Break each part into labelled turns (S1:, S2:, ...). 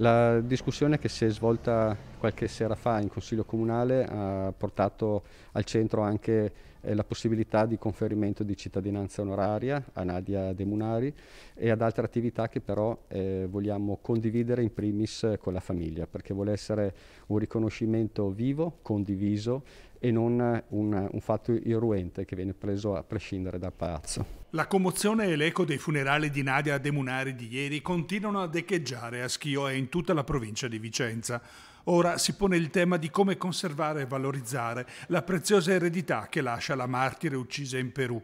S1: La discussione che si è svolta qualche sera fa in Consiglio Comunale ha portato al centro anche eh, la possibilità di conferimento di cittadinanza onoraria a Nadia De Munari e ad altre attività che però eh, vogliamo condividere in primis eh, con la famiglia perché vuole essere un riconoscimento vivo, condiviso e non eh, un, un, fatto irruente che viene preso a prescindere dal palazzo.
S2: La commozione e l'eco dei funerali di Nadia De Munari di ieri continuano ad echeggiare a Schio e in tutta la provincia di Vicenza. Ora si pone il tema di come conservare e valorizzare la preziosa eredità che lascia la martire uccisa in Perù.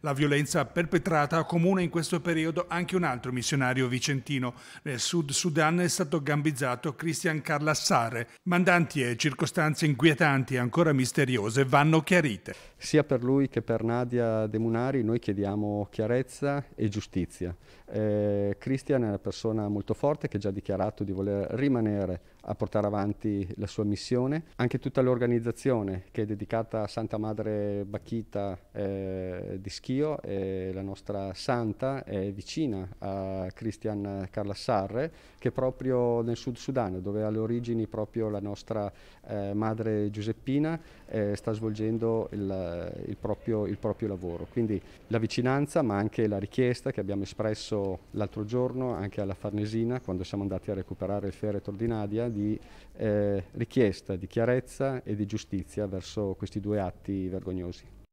S2: La violenza perpetrata comune in questo periodo anche un altro missionario vicentino. Nel Sud Sudan è stato gambizzato Christian Carlassare. Mandanti e circostanze inquietanti e ancora misteriose vanno chiarite.
S1: Sia per lui che per Nadia De Munari noi chiediamo chiarezza e giustizia. Eh, Christian è una persona molto forte che ha già dichiarato di voler rimanere a portare avanti la sua missione. Anche tutta l'organizzazione che è dedicata a Santa Madre Bacchita eh, di Schia Schio, eh, la nostra santa, è vicina a Christian Carlassarre, che proprio nel Sud Sudan, dove ha le origini proprio la nostra eh, madre Giuseppina, eh, sta svolgendo il, il, proprio, il, proprio, lavoro. Quindi la vicinanza, ma anche la richiesta che abbiamo espresso l'altro giorno anche alla Farnesina, quando siamo andati a recuperare il feretro di Nadia, di eh, richiesta di chiarezza
S2: e di giustizia verso questi due atti vergognosi.